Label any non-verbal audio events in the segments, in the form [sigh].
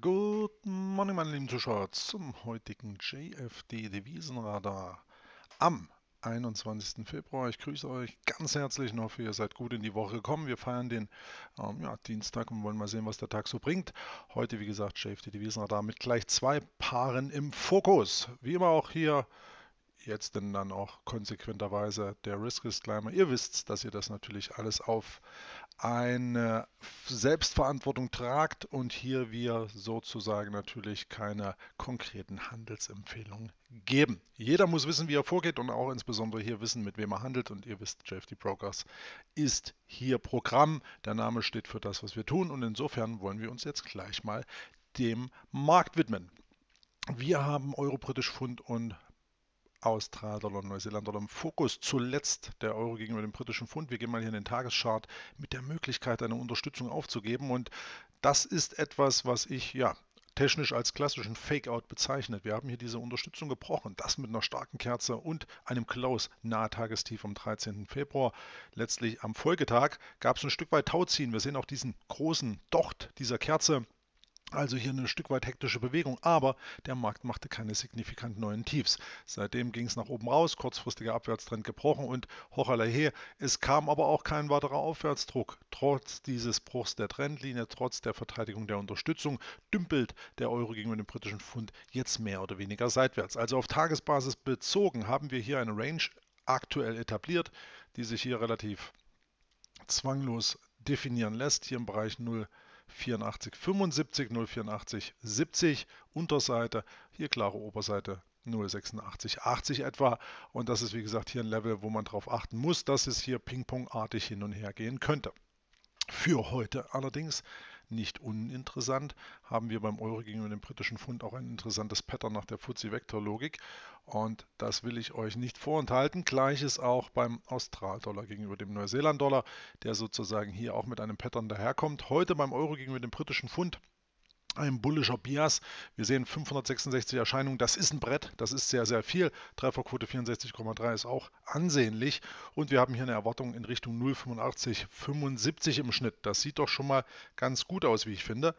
Guten Morgen, meine lieben Zuschauer, zum heutigen JFD Devisenradar am 21. Februar. Ich grüße euch ganz herzlich und hoffe, ihr seid gut in die Woche gekommen. Wir feiern den ähm, ja, Dienstag und wollen mal sehen, was der Tag so bringt. Heute, wie gesagt, JFD Devisenradar mit gleich zwei Paaren im Fokus. Wie immer auch hier jetzt denn dann auch konsequenterweise der Risk Disclaimer. Ihr wisst, dass ihr das natürlich alles auf eine Selbstverantwortung tragt und hier wir sozusagen natürlich keine konkreten Handelsempfehlungen geben. Jeder muss wissen, wie er vorgeht und auch insbesondere hier wissen, mit wem er handelt. Und ihr wisst, JFD Brokers ist hier Programm. Der Name steht für das, was wir tun. Und insofern wollen wir uns jetzt gleich mal dem Markt widmen. Wir haben Euro, Britisch Pfund und Australdollar, Neuseelanddollar im Fokus. Zuletzt der Euro gegenüber dem britischen Pfund. Wir gehen mal hier in den Tageschart mit der Möglichkeit, eine Unterstützung aufzugeben. Und das ist etwas, was ich ja technisch als klassischen Fake-out bezeichnet. Wir haben hier diese Unterstützung gebrochen. Das mit einer starken Kerze und einem Close nahe Tagestief am 13. Februar. Letztlich am Folgetag gab es ein Stück weit Tauziehen. Wir sehen auch diesen großen Docht dieser Kerze also hier eine Stück weit hektische Bewegung, aber der Markt machte keine signifikant neuen Tiefs. Seitdem ging es nach oben raus, kurzfristiger Abwärtstrend gebrochen und hochalahe. Es kam aber auch kein weiterer Aufwärtsdruck. Trotz dieses Bruchs der Trendlinie, trotz der Verteidigung der Unterstützung, dümpelt der Euro gegenüber dem britischen Pfund jetzt mehr oder weniger seitwärts. Also auf Tagesbasis bezogen haben wir hier eine Range aktuell etabliert, die sich hier relativ zwanglos definieren lässt, hier im Bereich 0. 84 75 084 70 Unterseite, hier klare Oberseite 086 80 etwa. Und das ist wie gesagt hier ein Level, wo man darauf achten muss, dass es hier ping-pong-artig hin und her gehen könnte. Für heute allerdings nicht uninteressant. Haben wir beim Euro gegenüber dem britischen Pfund auch ein interessantes Pattern nach der fuzzy vektor logik Und das will ich euch nicht vorenthalten. Gleiches auch beim Austral-Dollar gegenüber dem Neuseeland-Dollar, der sozusagen hier auch mit einem Pattern daherkommt. Heute beim Euro gegenüber dem britischen Pfund ein bullischer Bias. Wir sehen 566 Erscheinungen, das ist ein Brett, das ist sehr, sehr viel. Trefferquote 64,3 ist auch ansehnlich und wir haben hier eine Erwartung in Richtung 0,8575 im Schnitt. Das sieht doch schon mal ganz gut aus, wie ich finde.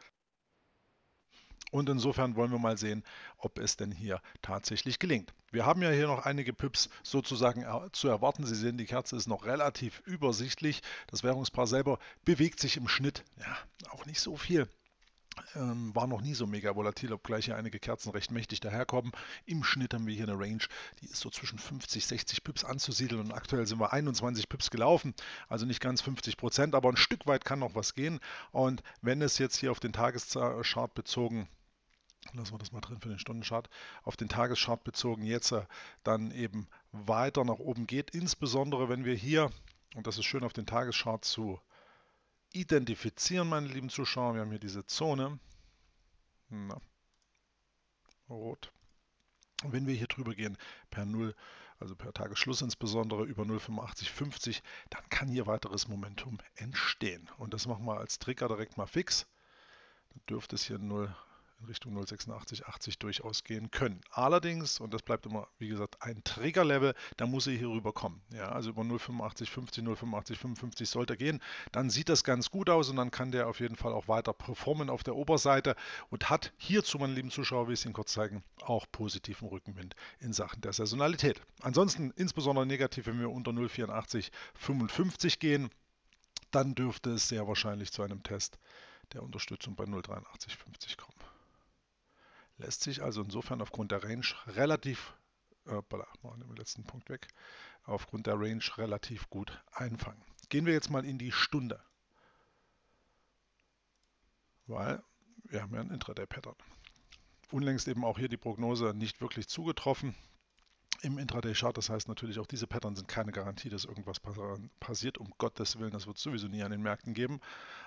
Und insofern wollen wir mal sehen, ob es denn hier tatsächlich gelingt. Wir haben ja hier noch einige Pips sozusagen zu erwarten. Sie sehen, die Kerze ist noch relativ übersichtlich. Das Währungspaar selber bewegt sich im Schnitt ja, auch nicht so viel. Ähm, war noch nie so mega volatil, obgleich hier einige Kerzen recht mächtig daherkommen. Im Schnitt haben wir hier eine Range, die ist so zwischen 50, 60 Pips anzusiedeln und aktuell sind wir 21 Pips gelaufen, also nicht ganz 50 Prozent, aber ein Stück weit kann noch was gehen. Und wenn es jetzt hier auf den Tageschart bezogen lassen wir das mal drin für den Stundenchart, auf den Tageschart bezogen jetzt äh, dann eben weiter nach oben geht, insbesondere wenn wir hier, und das ist schön auf den Tageschart zu identifizieren, meine lieben Zuschauer. Wir haben hier diese Zone. Na, rot. Und wenn wir hier drüber gehen, per 0, also per Tagesschluss insbesondere, über 0,8550, dann kann hier weiteres Momentum entstehen. Und das machen wir als Trigger direkt mal fix. Dann dürfte es hier 0, in Richtung 0,8680 durchaus gehen können. Allerdings, und das bleibt immer, wie gesagt, ein Triggerlevel, da muss er hier rüber kommen. Ja, also über 0,8550, 0,8555 sollte er gehen. Dann sieht das ganz gut aus und dann kann der auf jeden Fall auch weiter performen auf der Oberseite und hat hierzu, meine lieben Zuschauer, wie ich es Ihnen kurz zeigen, auch positiven Rückenwind in Sachen der Saisonalität. Ansonsten insbesondere negativ, wenn wir unter 0,8455 gehen, dann dürfte es sehr wahrscheinlich zu einem Test der Unterstützung bei 083,50 kommen. Lässt sich also insofern aufgrund der Range relativ, äh, machen den letzten Punkt weg, aufgrund der Range relativ gut einfangen. Gehen wir jetzt mal in die Stunde. Weil wir haben ja ein Intraday-Pattern. Unlängst eben auch hier die Prognose nicht wirklich zugetroffen im Intraday-Chart. Das heißt natürlich, auch diese Pattern sind keine Garantie, dass irgendwas passiert. Um Gottes Willen, das wird es sowieso nie an den Märkten geben.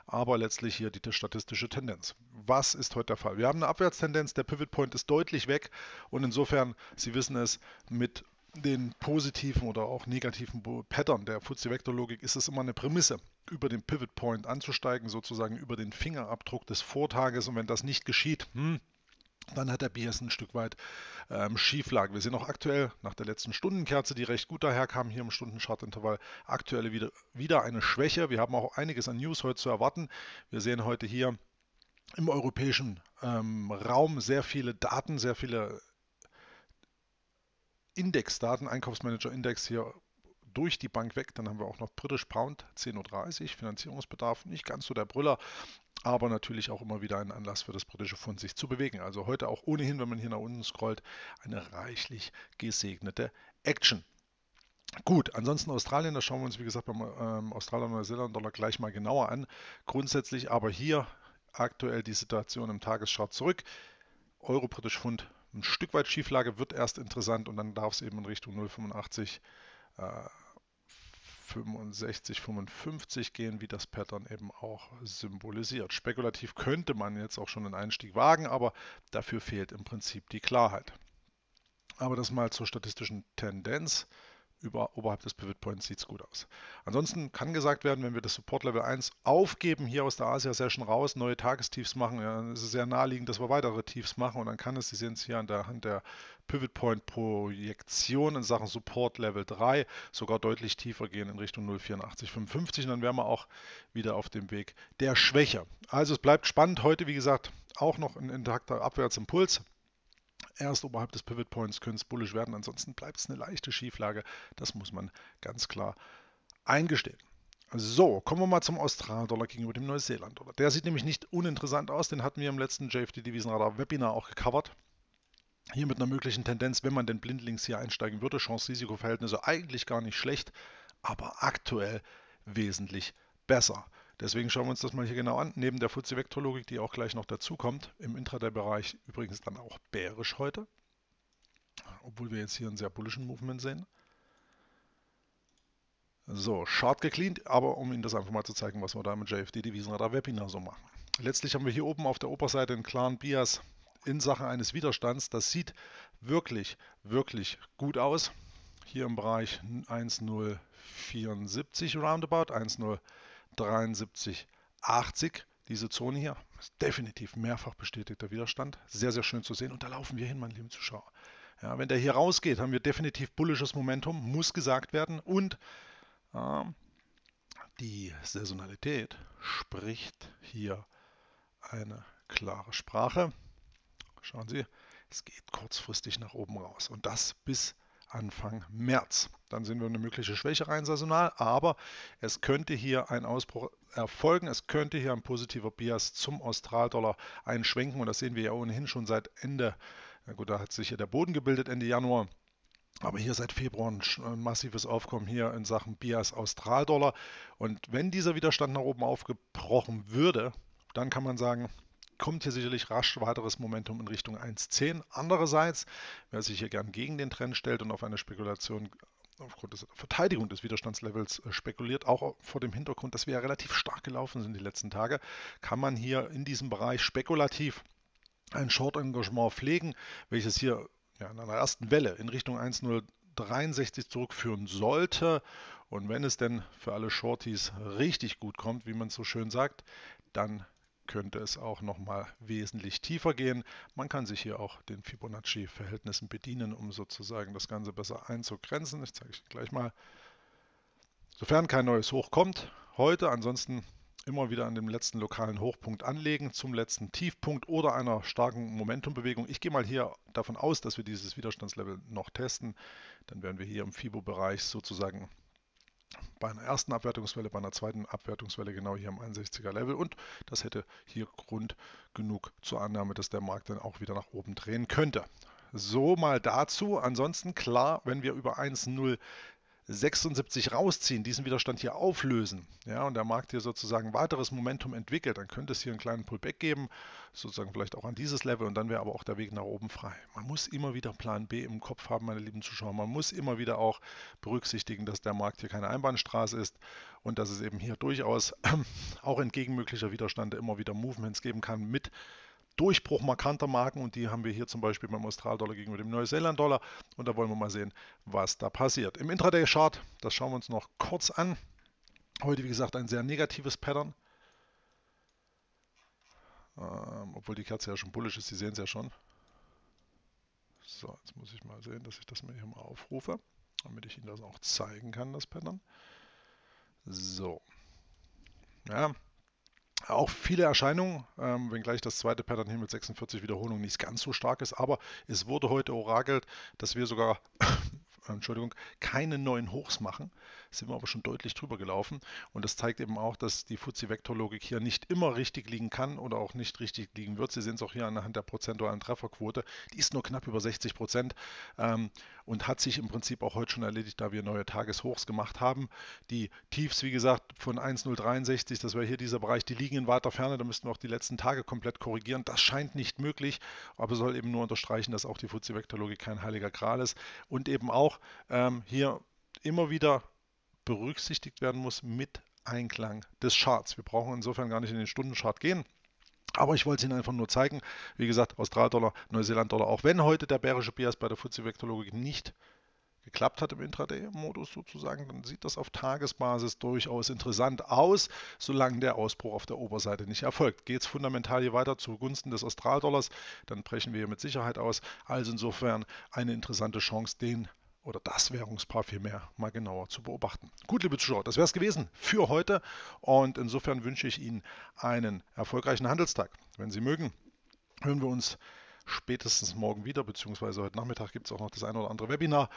Aber letztlich hier die statistische Tendenz. Was ist heute der Fall? Wir haben eine Abwärtstendenz, der Pivot Point ist deutlich weg und insofern, Sie wissen es, mit den positiven oder auch negativen Pattern der Fuzzy vektor Logik ist es immer eine Prämisse, über den Pivot Point anzusteigen, sozusagen über den Fingerabdruck des Vortages. Und wenn das nicht geschieht, hm, dann hat der Bias ein Stück weit ähm, Schieflage. Wir sehen auch aktuell nach der letzten Stundenkerze, die recht gut daherkam, hier im Stundenschartintervall aktuell wieder, wieder eine Schwäche. Wir haben auch einiges an News heute zu erwarten. Wir sehen heute hier im europäischen ähm, Raum sehr viele Daten, sehr viele Indexdaten, Einkaufsmanager-Index hier durch die Bank weg. Dann haben wir auch noch British Pound 10.30 Uhr, Finanzierungsbedarf, nicht ganz so der Brüller aber natürlich auch immer wieder ein Anlass für das britische Pfund, sich zu bewegen. Also heute auch ohnehin, wenn man hier nach unten scrollt, eine reichlich gesegnete Action. Gut, ansonsten Australien, da schauen wir uns, wie gesagt, beim ähm, Australier Neuseeland-Dollar gleich mal genauer an. Grundsätzlich aber hier aktuell die Situation im Tagesschart zurück. Euro, britisch Pfund, ein Stück weit Schieflage wird erst interessant und dann darf es eben in Richtung 0,85 äh, 65, 55 gehen, wie das Pattern eben auch symbolisiert. Spekulativ könnte man jetzt auch schon einen Einstieg wagen, aber dafür fehlt im Prinzip die Klarheit. Aber das mal zur statistischen Tendenz über, oberhalb des Pivot Points sieht es gut aus. Ansonsten kann gesagt werden, wenn wir das Support Level 1 aufgeben, hier aus der Asia Session raus, neue Tagestiefs machen, dann ist es sehr naheliegend, dass wir weitere Tiefs machen und dann kann es, Sie sehen es hier an der Hand der Pivot Point Projektion in Sachen Support Level 3 sogar deutlich tiefer gehen in Richtung 0,8455 und dann wären wir auch wieder auf dem Weg der Schwäche. Also es bleibt spannend. Heute, wie gesagt, auch noch ein intakter Abwärtsimpuls erst oberhalb des Pivot Points können es bullisch werden. Ansonsten bleibt es eine leichte Schieflage. Das muss man ganz klar eingestehen. So, kommen wir mal zum Australien-Dollar gegenüber dem Neuseeland-Dollar. Der sieht nämlich nicht uninteressant aus. Den hatten wir im letzten JFD-Devisenradar-Webinar auch gecovert. Hier mit einer möglichen Tendenz, wenn man denn blindlings hier einsteigen würde, Chance-Risiko-Verhältnisse eigentlich gar nicht schlecht, aber aktuell wesentlich besser. Deswegen schauen wir uns das mal hier genau an. Neben der Fuzzi-Vektorlogik, die auch gleich noch dazukommt, im Intraday-Bereich übrigens dann auch bärisch heute, obwohl wir jetzt hier einen sehr bullischen Movement sehen. So, Chart gecleant, aber um Ihnen das einfach mal zu zeigen, was wir da mit JFD-Devisenradar-Webinar so machen. Letztlich haben wir hier oben auf der Oberseite einen klaren Bias in Sachen eines Widerstands. Das sieht wirklich, wirklich gut aus. Hier im Bereich 1074 roundabout, 1074. 7380. Diese Zone hier ist definitiv mehrfach bestätigter Widerstand. Sehr, sehr schön zu sehen. Und da laufen wir hin, meine lieben Zuschauer. Ja, wenn der hier rausgeht, haben wir definitiv bullisches Momentum, muss gesagt werden. Und äh, die Saisonalität spricht hier eine klare Sprache. Schauen Sie, es geht kurzfristig nach oben raus und das bis Anfang März dann sehen wir eine mögliche Schwäche rein saisonal, aber es könnte hier ein Ausbruch erfolgen, es könnte hier ein positiver Bias zum Australdollar einschwenken und das sehen wir ja ohnehin schon seit Ende, na gut, da hat sich ja der Boden gebildet Ende Januar. Aber hier seit Februar ein massives Aufkommen hier in Sachen Bias Australdollar. Und wenn dieser Widerstand nach oben aufgebrochen würde, dann kann man sagen, kommt hier sicherlich rasch weiteres Momentum in Richtung 1.10. Andererseits, wer sich hier gern gegen den Trend stellt und auf eine Spekulation aufgrund der Verteidigung des Widerstandslevels äh, spekuliert, auch vor dem Hintergrund, dass wir ja relativ stark gelaufen sind die letzten Tage, kann man hier in diesem Bereich spekulativ ein Short-Engagement pflegen, welches hier ja, in einer ersten Welle in Richtung 1,063 zurückführen sollte. Und wenn es denn für alle Shorties richtig gut kommt, wie man es so schön sagt, dann könnte es auch nochmal wesentlich tiefer gehen. Man kann sich hier auch den Fibonacci-Verhältnissen bedienen, um sozusagen das Ganze besser einzugrenzen. Ich zeige es gleich mal. Sofern kein neues Hoch kommt heute, ansonsten immer wieder an dem letzten lokalen Hochpunkt anlegen, zum letzten Tiefpunkt oder einer starken Momentumbewegung. Ich gehe mal hier davon aus, dass wir dieses Widerstandslevel noch testen. Dann werden wir hier im FIBO-Bereich sozusagen bei einer ersten Abwertungswelle, bei einer zweiten Abwertungswelle genau hier am 61er Level und das hätte hier Grund genug zur Annahme, dass der Markt dann auch wieder nach oben drehen könnte. So mal dazu. Ansonsten klar, wenn wir über 1,0 76 rausziehen, diesen Widerstand hier auflösen, ja, und der Markt hier sozusagen weiteres Momentum entwickelt, dann könnte es hier einen kleinen Pullback geben, sozusagen vielleicht auch an dieses Level und dann wäre aber auch der Weg nach oben frei. Man muss immer wieder Plan B im Kopf haben, meine lieben Zuschauer. Man muss immer wieder auch berücksichtigen, dass der Markt hier keine Einbahnstraße ist und dass es eben hier durchaus [clears throat] auch entgegen möglicher Widerstände immer wieder Movements geben kann mit Durchbruch markanter Marken und die haben wir hier zum Beispiel beim Australdollar gegenüber dem Neuseeland-Dollar und da wollen wir mal sehen, was da passiert. Im Intraday-Chart, das schauen wir uns noch kurz an. Heute, wie gesagt, ein sehr negatives Pattern. Ähm, obwohl die Kerze ja schon bullisch ist, Sie sehen es ja schon. So, jetzt muss ich mal sehen, dass ich das mal hier mal aufrufe, damit ich Ihnen das auch zeigen kann, das Pattern. So. Ja, auch viele Erscheinungen, ähm, wenngleich das zweite Pattern hier mit 46 Wiederholungen nicht ganz so stark ist, aber es wurde heute orakelt, dass wir sogar, [coughs] Entschuldigung, keine neuen Hochs machen sind wir aber schon deutlich drüber gelaufen. Und das zeigt eben auch, dass die Fuzzi-Vektorlogik hier nicht immer richtig liegen kann oder auch nicht richtig liegen wird. Sie sehen es auch hier anhand der prozentualen Trefferquote. Die ist nur knapp über 60 Prozent ähm, und hat sich im Prinzip auch heute schon erledigt, da wir neue Tageshochs gemacht haben. Die Tiefs, wie gesagt, von 1,063, das wäre hier dieser Bereich, die liegen in weiter Ferne. Da müssten wir auch die letzten Tage komplett korrigieren. Das scheint nicht möglich, aber soll eben nur unterstreichen, dass auch die Fuzzi-Vektorlogik kein heiliger Gral ist und eben auch ähm, hier immer wieder berücksichtigt werden muss mit Einklang des Charts. Wir brauchen insofern gar nicht in den Stundenchart gehen. Aber ich wollte es Ihnen einfach nur zeigen. Wie gesagt, Australdollar, Neuseeland-Dollar, auch wenn heute der bärische Bias bei der Fuzzi-Vektorlogik nicht geklappt hat im Intraday-Modus sozusagen, dann sieht das auf Tagesbasis durchaus interessant aus, solange der Ausbruch auf der Oberseite nicht erfolgt. Geht es fundamental hier weiter zugunsten des Australdollars, dann brechen wir hier mit Sicherheit aus. Also insofern eine interessante Chance, den oder das Währungspaar vielmehr mal genauer zu beobachten. Gut, liebe Zuschauer, das wäre es gewesen für heute und insofern wünsche ich Ihnen einen erfolgreichen Handelstag. Wenn Sie mögen, hören wir uns spätestens morgen wieder, beziehungsweise heute Nachmittag gibt es auch noch das ein oder andere Webinar.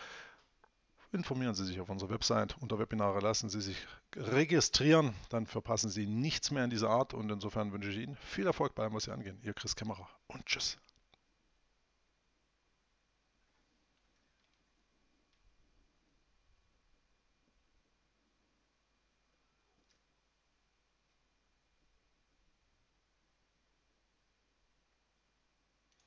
Informieren Sie sich auf unserer Website unter Webinare, lassen Sie sich registrieren, dann verpassen Sie nichts mehr in dieser Art und insofern wünsche ich Ihnen viel Erfolg bei allem, was Sie angehen. Ihr Chris Kämmerer und tschüss.